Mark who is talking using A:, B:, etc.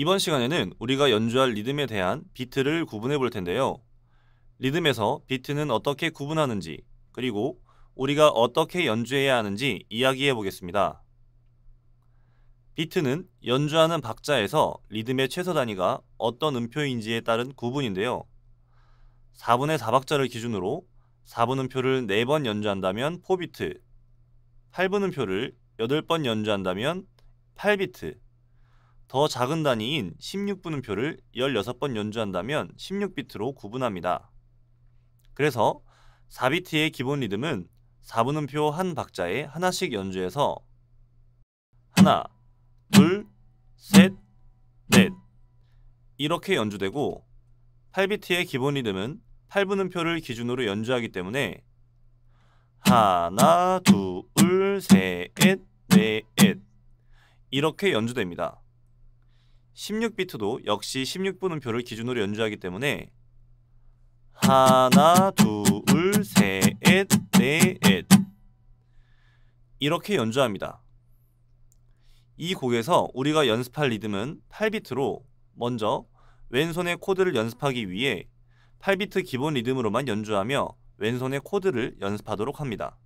A: 이번 시간에는 우리가 연주할 리듬에 대한 비트를 구분해 볼 텐데요.
B: 리듬에서 비트는 어떻게 구분하는지 그리고 우리가 어떻게 연주해야 하는지 이야기해 보겠습니다. 비트는 연주하는 박자에서 리듬의 최소 단위가 어떤 음표인지에 따른 구분인데요. 4분의 4박자를 기준으로 4분 음표를 4번 연주한다면 4비트, 8분 음표를 8번 연주한다면 8비트, 더 작은 단위인 16분음표를 16번 연주한다면 16비트로 구분합니다. 그래서 4비트의 기본 리듬은 4분음표 한 박자에 하나씩 연주해서 하나, 둘,
C: 셋, 넷
B: 이렇게 연주되고 8비트의 기본 리듬은 8분음표를 기준으로 연주하기 때문에 하나, 둘, 셋, 넷 이렇게 연주됩니다. 16비트도 역시 16분음표를 기준으로 연주하기 때문에 하나, 둘, 셋, 넷 이렇게 연주합니다. 이 곡에서 우리가 연습할 리듬은 8비트로 먼저 왼손의 코드를 연습하기 위해 8비트 기본
A: 리듬으로만 연주하며 왼손의 코드를 연습하도록 합니다.